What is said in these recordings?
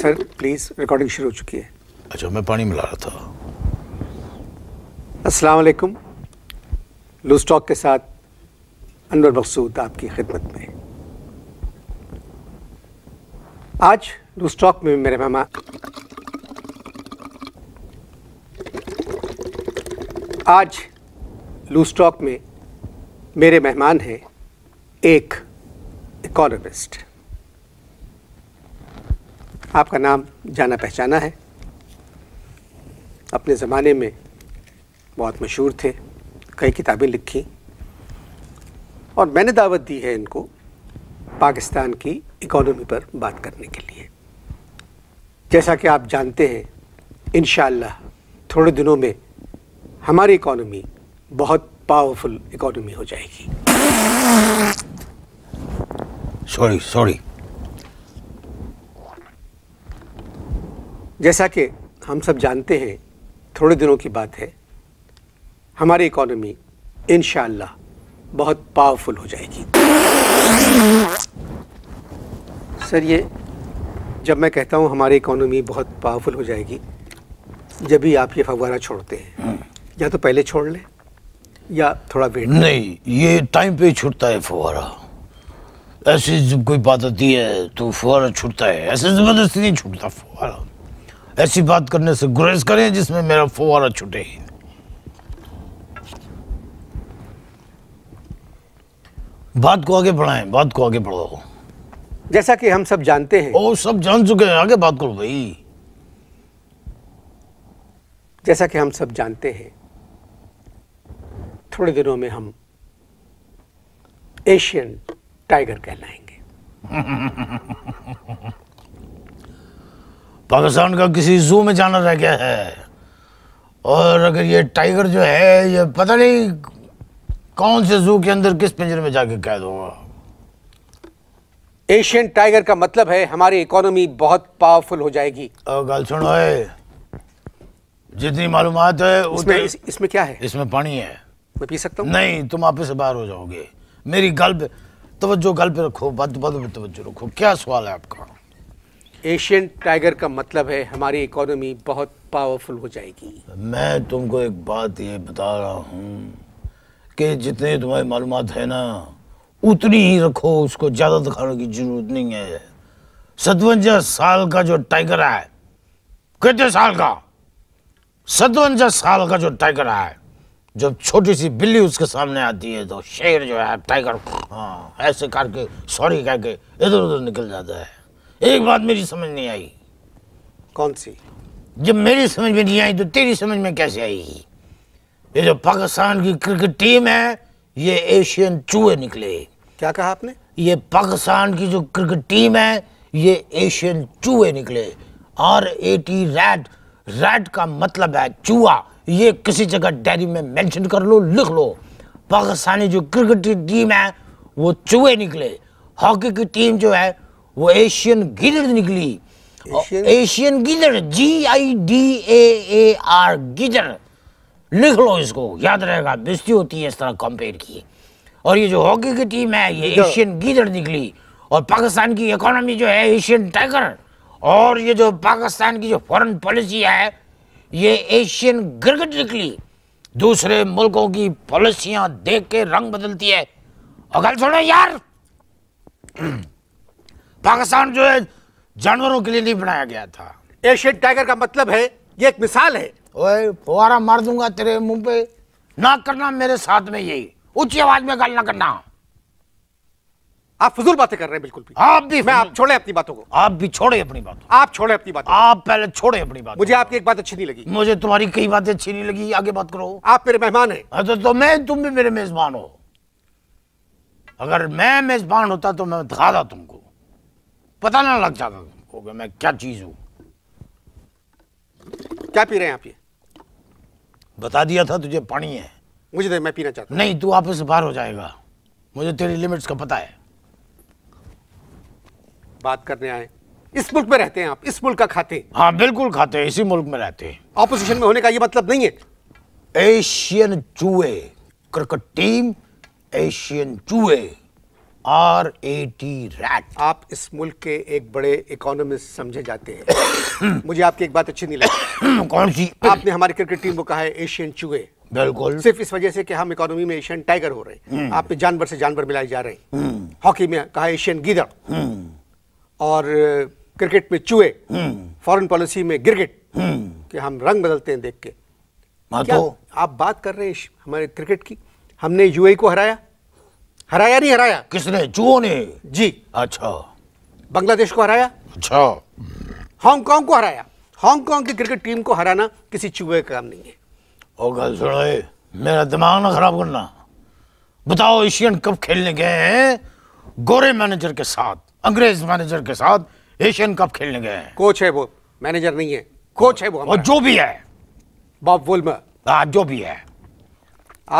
Sir please recording शुरू हो चुकी है अच्छा मैं पानी मिला रहा था अस्सलाम वालेकुम लूज टॉक के साथ अनवर मकसूद आपकी खिदमत में आज लूज टॉक में मेरे मामा आज लूज टॉक में मेरे मेहमान हैं एक इकोनॉमिस्ट आपका नाम जाना पहचाना है अपने ज़माने में बहुत मशहूर थे कई किताबें लिखी और मैंने दावत दी है इनको पाकिस्तान की इकोनॉमी पर बात करने के लिए जैसा कि आप जानते हैं इन थोड़े दिनों में हमारी इकोनॉमी बहुत पावरफुल इकोनॉमी हो जाएगी सॉरी सॉरी जैसा कि हम सब जानते हैं थोड़े दिनों की बात है हमारी इकोनॉमी इन बहुत पावरफुल हो जाएगी सर ये जब मैं कहता हूँ हमारी इकोनॉमी बहुत पावरफुल हो जाएगी जब भी आप ये फवारा छोड़ते हैं हम्म। या तो पहले छोड़ लें या थोड़ा वेट नहीं ये टाइम पे छूटता है फवारा ऐसी जब कोई बात आती है तो फवारा छूटता है ऐसे जबरदस्ती नहीं छूटता फुहारा ऐसी बात करने से गुरेज करें जिसमें मेरा फुवारा छूटे ही बात को आगे बढ़ाएं बात को आगे बढ़ाओ जैसा कि हम सब जानते हैं ओ सब जान चुके हैं आगे बात करो भाई जैसा कि हम सब जानते हैं थोड़े दिनों में हम एशियन टाइगर कहलाएंगे पाकिस्तान का किसी जू में जाना रह गया है और अगर ये टाइगर जो है ये पता नहीं कौन से जू के अंदर किस पिंजरे में जाके कैद होगा एशियन टाइगर का मतलब है हमारी इकोनॉमी बहुत पावरफुल हो जाएगी गल सुनो है जितनी मालूम है इसमें इस, इसमें क्या है इसमें पानी है मैं पी सकता हूँ नहीं तुम आपसे से बाहर हो जाओगे मेरी गल पे जो गल पे रखो बद बद तो रखो क्या सवाल है आपका एशियन टाइगर का मतलब है हमारी इकोनॉमी बहुत पावरफुल हो जाएगी मैं तुमको एक बात ये बता रहा हूँ कि जितने तुम्हारी मालूम है ना उतनी ही रखो उसको ज़्यादा दिखाने की जरूरत नहीं है सतवंजा साल का जो टाइगर है कितने साल का सतवंजा साल का जो टाइगर है जब छोटी सी बिल्ली उसके सामने आती है तो शेर जो है टाइगर हाँ ऐसे करके सॉरी कह के इधर उधर निकल जाता है एक बात मेरी समझ नहीं आई कौन सी जब मेरी समझ में नहीं आई तो तेरी समझ में कैसे आएगी ये जो पाकिस्तान की क्रिकेट टीम है ये एशियन चूहे निकले क्या कहा आपने ये पाकिस्तान की जो क्रिकेट टीम है ये एशियन चूहे निकले और एटी रेड रेड का मतलब है चूहा ये किसी जगह डायरी में मेंशन कर लो लिख लो पाकिस्तानी जो क्रिकेट की टीम है वो चूहे निकले हॉकी की टीम जो है वो एशियन गिदड़ निकली एशियन गिदड़ G I D A A R गिदड़ लिख लो इसको याद रहेगा बिस्ती होती है इस तरह कंपेयर किए और ये जो हॉकी की टीम है ये एशियन गिदड़ निकली और पाकिस्तान की इकोनॉमी जो है एशियन टाइगर और ये जो पाकिस्तान की जो फॉरेन पॉलिसी है ये एशियन गिरगट निकली दूसरे मुल्कों की पॉलिसियां देख के रंग बदलती है और गल छोड़ो यार पाकिस्तान जो है जानवरों के लिए नहीं बनाया गया था एशियन टाइगर का मतलब है ये एक मिसाल है ओए फुहारा मार दूंगा तेरे मुंह पे ना करना मेरे साथ में यही ऊंची आवाज में गाल ना करना आप फजूल बातें कर रहे हैं बिल्कुल भी आप भी मैं आप छोड़े अपनी बातों को आप भी छोड़े अपनी बात आप छोड़े अपनी बात आप पहले छोड़े अपनी बात मुझे आपकी एक बात अच्छी नहीं लगी मुझे तुम्हारी कई बातें अच्छी नहीं लगी आगे बात करो आप मेरे मेहमान है तो, अच्छा, तो मैं तुम भी मेरे मेजबान हो अगर मैं मेजबान होता तो मैं दिखा तुमको पता ना लग जाता तुमको कि मैं क्या चीज हूं क्या पी रहे हैं आप ये बता दिया था तुझे पानी है मुझे दे मैं पीना चाहता हूं। नहीं तू आपस बाहर हो जाएगा मुझे तेरी लिमिट्स का पता है बात करने आए इस मुल्क में रहते हैं आप इस मुल्क का खाते हाँ बिल्कुल खाते हैं इसी मुल्क में रहते हैं ऑपोजिशन में होने का ये मतलब नहीं है एशियन चूहे क्रिकेट टीम एशियन चूहे आर ए टी रैट आप इस मुल्क के एक बड़े इकोनॉमिस्ट समझे जाते हैं मुझे आपकी एक बात अच्छी नहीं लगी कौन सी आपने हमारी क्रिकेट टीम को कहा है एशियन चूहे बिल्कुल सिर्फ इस वजह से कि हम इकोनॉमी में एशियन टाइगर हो रहे हैं हम्म। आप जानवर से जानवर मिलाए जा रहे हैं हॉकी हम्म। में कहा एशियन गिदड़ हम्म। और क्रिकेट में चूहे फॉरेन पॉलिसी में गिरगिट कि हम रंग बदलते हैं देख के हाँ तो? क्या आप बात कर रहे हैं हमारे क्रिकेट की हमने यूएई e को हराया हराया नहीं हराया किसने चूहो ने जी अच्छा बांग्लादेश को हराया अच्छा हांगकांग को हराया हांगकांग की क्रिकेट टीम को हराना किसी चूहे का काम नहीं है ओ गल सुनो मेरा दिमाग ना खराब करना बताओ एशियन कप खेलने गए हैं गोरे मैनेजर के साथ अंग्रेज मैनेजर के साथ एशियन कप खेलने गए हैं कोच है वो मैनेजर नहीं है कोच है वो और जो भी है बॉब वोल्मर हाँ, जो भी है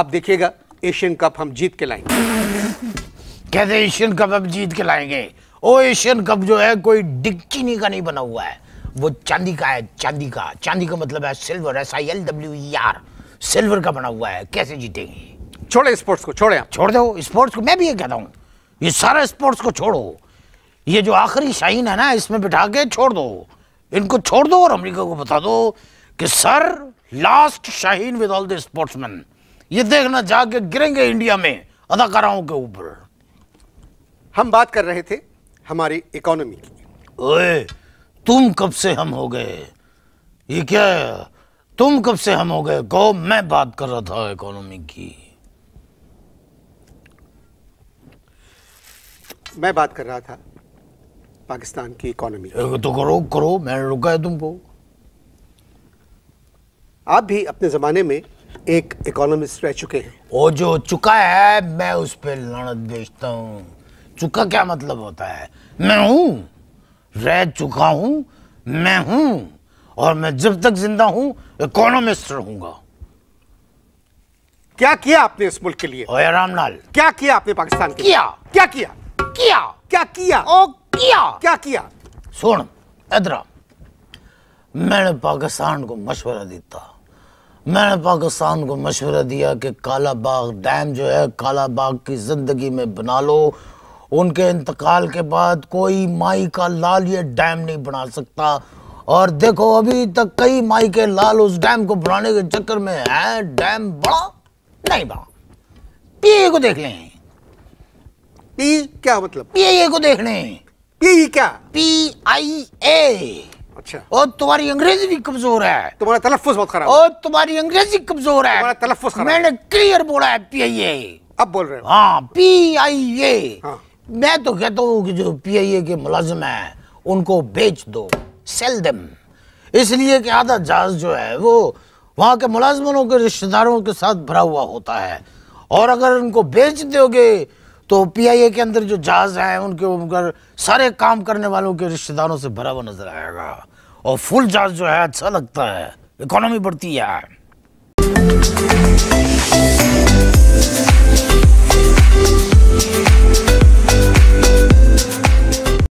आप देखिएगा एशियन कप हम जीत के लाएंगे कैसे एशियन कप हम जीत के लाएंगे ओ एशियन कप जो है कोई डिक्चिनी का नहीं बना हुआ है वो चांदी का है चांदी का चांदी का मतलब है silver S I L W R silver का बना हुआ है कैसे जीतेंगे छोड़े स्पोर्ट्स को छोड़े आप छोड़ दो स्पोर्ट्स को मैं भी ये कहता हूँ ये सारे स्पोर्ट्स को छोड़ो ये जो आखिरी शाइन है ना इसमें बिठा के छोड़ दो इनको छोड़ दो और अमेरिका को बता दो कि sir last Shaheen with all the sportsman ये देखना जाके गिरेंगे इंडिया में अदाकाराओं के ऊपर हम बात कर रहे थे हमारी इकोनॉमी की ओए तुम कब से हम हो गए ये क्या है? तुम कब से हम हो गए गो मैं बात कर रहा था इकोनॉमी की मैं बात कर रहा था पाकिस्तान की इकोनॉमी तो करो करो मैंने रुका है तुमको आप भी अपने ज़माने में एक इकोनॉमिस्ट रह चुके हैं वो जो चुका है मैं उस पर लड़त बेचता हूँ चुका क्या मतलब होता है मैं हूँ रह चुका हूँ मैं हूँ और मैं जब तक जिंदा हूँ इकोनॉमिस्ट रहूंगा क्या किया आपने इस मुल्क के लिए ओए रामलाल क्या किया आपने पाकिस्तान के किया क्या किया किया क्या किया ओ किया क्या किया सुन इधर मैंने पाकिस्तान को मशवरा देता मैंने पाकिस्तान को मशवरा दिया कि काला बाग डैम जो है काला बाग की ज़िंदगी में बना लो उनके इंतकाल के बाद कोई माई का लाल ये डैम नहीं बना सकता और देखो अभी तक कई माई के लाल उस डैम को बनाने के चक्कर में है डैम बड़ा नहीं बड़ा पीए को देख लें पी क्या मतलब पीए को देख लें पी क्या पी आई ए अच्छा और तुम्हारी अंग्रेजी भी कमजोर है तुम्हारा तलफुज बहुत खराब और तुम्हारी अंग्रेजी कमजोर है तलफुज मैंने क्लियर बोला है पी आई ए अब बोल रहे हाँ पी आई ए मैं तो कहता हूँ कि जो पी आई ए के मुलाजिम है उनको बेच दो सेल दम इसलिए कि आधा जहाज जो है वो वहाँ के मुलाजमनों के रिश्तेदारों के साथ भरा हुआ होता है और अगर उनको बेच दोगे तो पीआईए के अंदर जो जहाज हैं उनके अगर सारे काम करने वालों के रिश्तेदारों से भरा हुआ नजर आएगा और फुल चार्ज जो है अच्छा लगता है इकोनॉमी बढ़ती है